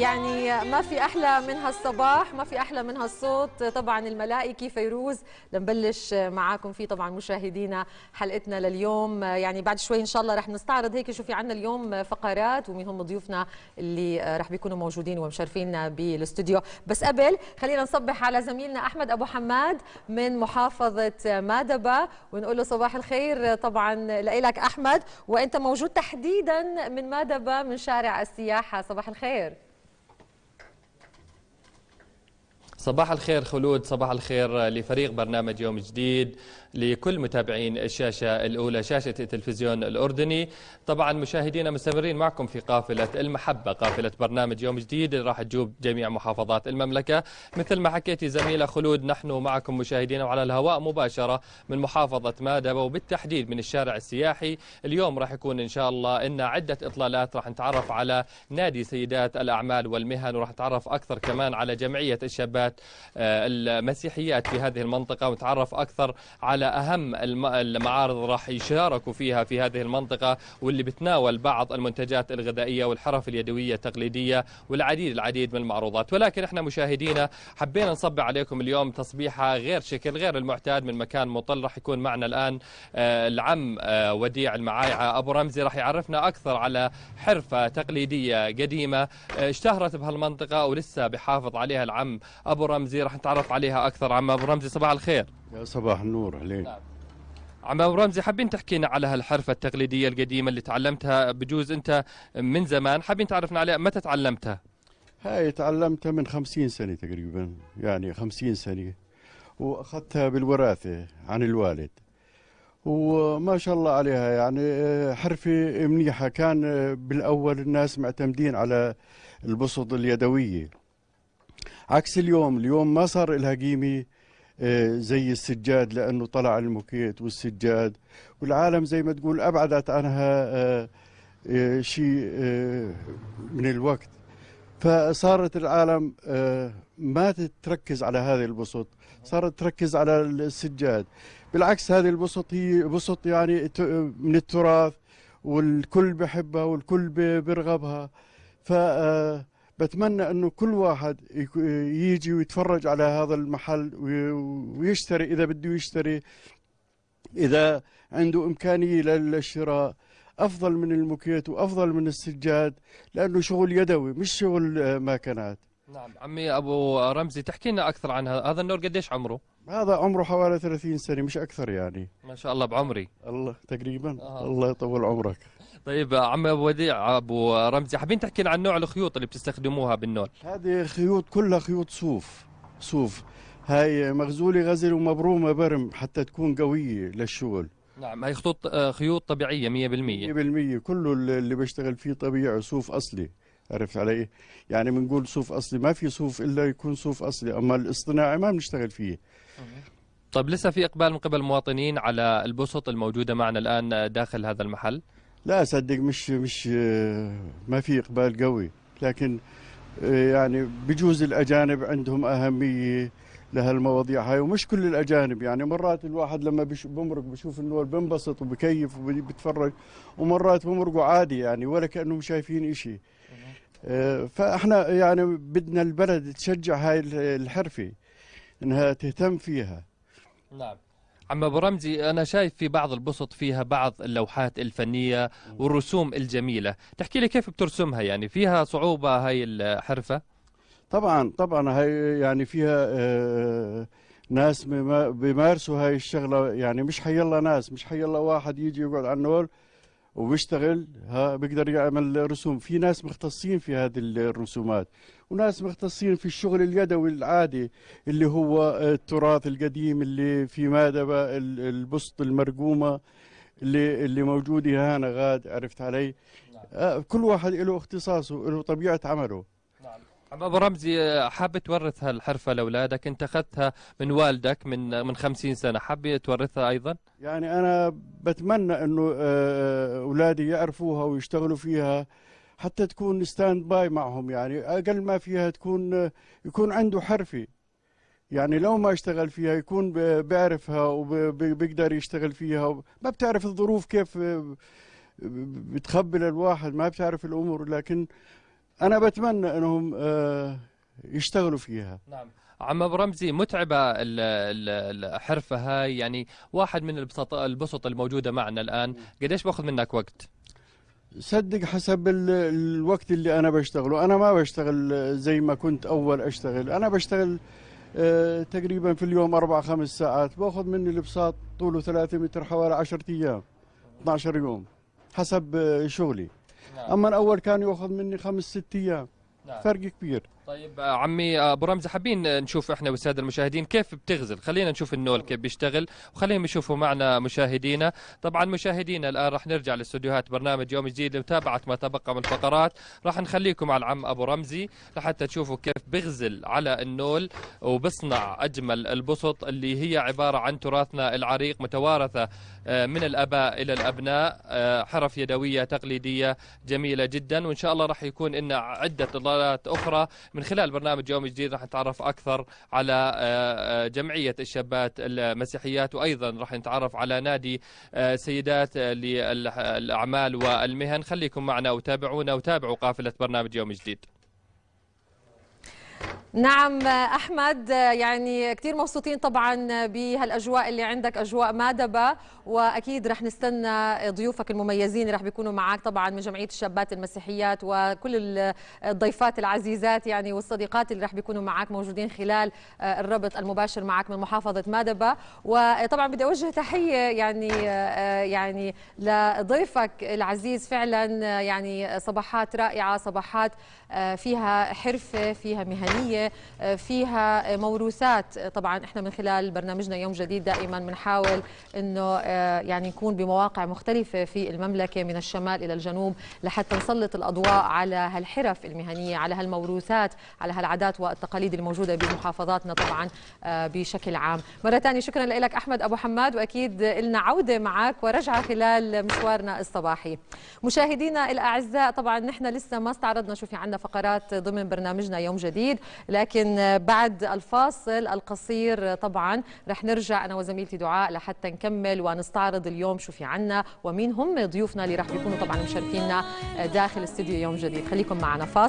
يعني ما في احلى من هالصباح ما في احلى من هالصوت طبعا الملائكي فيروز لنبلش معاكم فيه طبعا مشاهدينا حلقتنا لليوم يعني بعد شوي ان شاء الله رح نستعرض هيك شو في عنا اليوم فقرات ومين هم ضيوفنا اللي رح بيكونوا موجودين ومشرفينا بالاستوديو بس قبل خلينا نصبح على زميلنا احمد ابو حماد من محافظه مادبا ونقول له صباح الخير طبعا لك احمد وانت موجود تحديدا من مادبا من شارع السياحه صباح الخير صباح الخير خلود صباح الخير لفريق برنامج يوم جديد لكل متابعين الشاشة الأولى شاشة التلفزيون الأردني طبعا مشاهدينا مستمرين معكم في قافلة المحبة قافلة برنامج يوم جديد اللي راح تجوب جميع محافظات المملكة مثل ما حكيتي زميلة خلود نحن معكم مشاهدينا وعلى الهواء مباشرة من محافظة مادبة وبالتحديد من الشارع السياحي اليوم راح يكون إن شاء الله إن عدة إطلالات راح نتعرف على نادي سيدات الأعمال والمهن وراح نتعرف أكثر كمان على جمعية الشابات آه، المسيحيات في هذه المنطقة ونتعرف أكثر على أهم المعارض راح يشاركوا فيها في هذه المنطقة واللي بتناول بعض المنتجات الغذائية والحرف اليدوية التقليدية والعديد العديد من المعروضات ولكن احنا مشاهدينا حبينا نصب عليكم اليوم تصبيحة غير شكل غير المعتاد من مكان مطل راح يكون معنا الآن آه، العم آه، وديع المعايعة أبو رمزي راح يعرفنا أكثر على حرفة تقليدية قديمة اشتهرت بهالمنطقة ولسه بحافظ عليها العم أبو ابو رمزي راح نتعرف عليها اكثر عم ابو رمزي صباح الخير يا صباح النور اهلين نعم. عم ابو رمزي حابين تحكينا على هالحرفه التقليديه القديمه اللي تعلمتها بجوز انت من زمان حابين تعرفنا عليها متى تعلمتها هاي تعلمتها من خمسين سنه تقريبا يعني خمسين سنه واخذتها بالوراثه عن الوالد وما شاء الله عليها يعني حرفة منيحة كان بالأول الناس معتمدين على البسط اليدوية عكس اليوم اليوم ما صار لها قيمه آه، زي السجاد لانه طلع الموكيت والسجاد والعالم زي ما تقول ابعدت عنها آه، آه، شيء من الوقت فصارت العالم ما تركز على هذه البسط صارت تركز على السجاد بالعكس هذه البسط هي بسط يعني من التراث والكل بحبها والكل برغبها ف بتمنى انه كل واحد يجي ويتفرج على هذا المحل ويشتري اذا بده يشتري اذا عنده امكانيه للشراء افضل من الموكيت وافضل من السجاد لانه شغل يدوي مش شغل آه، ماكنات نعم عمي ابو رمزي تحكي لنا اكثر عن هذا النور قديش عمره هذا عمره حوالي 30 سنه مش اكثر يعني ما شاء الله بعمري الله تقريبا آه. الله يطول عمرك طيب عم ابو وديع ابو رمزي حابين تحكي عن نوع الخيوط اللي بتستخدموها بالنول هذه خيوط كلها خيوط صوف صوف هاي مغزوله غزل ومبرومه برم حتى تكون قويه للشغل نعم هي خطوط آه، خيوط طبيعيه 100% 100% كله اللي بيشتغل فيه طبيعي صوف اصلي عرفت علي؟ يعني بنقول صوف اصلي ما في صوف الا يكون صوف اصلي اما الاصطناعي ما بنشتغل فيه طيب لسه في اقبال من قبل المواطنين على البسط الموجوده معنا الان داخل هذا المحل؟ لا اصدق مش مش ما في اقبال قوي لكن يعني بجوز الاجانب عندهم اهميه لهالمواضيع هاي ومش كل الاجانب يعني مرات الواحد لما بمرق بشوف النور بنبسط وبكيف وبتفرج ومرات بمرقوا عادي يعني ولا كانهم شايفين شيء آه، فاحنا يعني بدنا البلد تشجع هاي الحرفه انها تهتم فيها نعم عم ابو رمزي انا شايف في بعض البسط فيها بعض اللوحات الفنيه والرسوم الجميله تحكي لي كيف بترسمها يعني فيها صعوبه هاي الحرفه طبعا طبعا هي يعني فيها آه، ناس بيمارسوا هاي الشغله يعني مش حيلا ناس مش حيلا واحد يجي يقعد على النور وبيشتغل ها بيقدر يعمل رسوم في ناس مختصين في هذه الرسومات وناس مختصين في الشغل اليدوي العادي اللي هو التراث القديم اللي في مادبة البسط المرقومة اللي اللي موجودة هنا غاد عرفت علي نعم. آه، كل واحد له اختصاصه له طبيعة عمله ابو رمزي حاب تورث هالحرفة لاولادك انت اخذتها من والدك من من 50 سنة حاب تورثها ايضا يعني انا بتمنى انه آه، آه، اولادي يعرفوها ويشتغلوا فيها حتى تكون ستاند باي معهم يعني اقل ما فيها تكون آه، يكون عنده حرفي يعني لو ما اشتغل فيها يكون بيعرفها وبيقدر يشتغل فيها ما بتعرف الظروف كيف بتخبل الواحد ما بتعرف الامور لكن انا بتمنى انهم آه، يشتغلوا فيها نعم عم ابو رمزي متعبه الحرفه هاي يعني واحد من البسط الموجوده معنا الان قديش باخذ منك وقت صدق حسب الوقت اللي انا بشتغله انا ما بشتغل آه، زي ما كنت اول اشتغل انا بشتغل آه، تقريبا في اليوم اربع خمس ساعات باخذ مني البساط طوله 3 متر حوالي 10 ايام 12 يوم حسب شغلي نعم. اما الاول كان ياخذ مني خمس ست ايام نعم. فرق كبير طيب آه، عمي آه، ابو رمزه حابين نشوف احنا والساده المشاهدين كيف بتغزل خلينا نشوف النول كيف بيشتغل وخليهم يشوفوا معنا مشاهدينا طبعا مشاهدينا الان راح نرجع لاستديوهات برنامج يوم جديد لمتابعه ما تبقى من فقرات راح نخليكم على العم ابو رمزي لحتى تشوفوا كيف بغزل على النول وبصنع اجمل البسط اللي هي عباره عن تراثنا العريق متوارثه آه، من الاباء الى الابناء حرف يدويه تقليديه جميله جدا وان شاء الله راح يكون لنا عده ضلالات اخرى من خلال برنامج يوم جديد راح نتعرف أكثر على آه، آه، جمعية الشابات المسيحيات وأيضا راح نتعرف على نادي آه، سيدات للأعمال والمهن خليكم معنا وتابعونا وتابعوا قافلة برنامج يوم جديد نعم احمد يعني كثير مبسوطين طبعا بهالاجواء اللي عندك اجواء مادبه واكيد رح نستنى ضيوفك المميزين اللي رح بيكونوا معك طبعا من جمعيه الشابات المسيحيات وكل الضيفات العزيزات يعني والصديقات اللي رح بيكونوا معك موجودين خلال الربط المباشر معك من محافظه مادبه وطبعا بدي اوجه تحيه يعني يعني لضيفك العزيز فعلا يعني صباحات رائعه صباحات فيها حرفه فيها مهنيه فيها موروثات طبعا احنا من خلال برنامجنا يوم جديد دائما بنحاول انه آه، يعني نكون بمواقع مختلفة في المملكة من الشمال إلى الجنوب لحتى نسلط الأضواء على هالحرف المهنية على هالموروثات على هالعادات والتقاليد الموجودة بمحافظاتنا طبعا آه، بشكل عام مرة ثانية شكرا لك أحمد أبو حماد وأكيد لنا عودة معك ورجعة خلال مشوارنا الصباحي مشاهدينا الأعزاء طبعا نحن لسه ما استعرضنا شو في عندنا فقرات ضمن برنامجنا يوم جديد لكن بعد الفاصل القصير طبعا رح نرجع أنا وزميلتي دعاء لحتى نكمل ونستعرض اليوم شو في عنا ومين هم ضيوفنا اللي رح بيكونوا طبعا مشاركينا داخل استديو يوم جديد خليكم معنا فاصل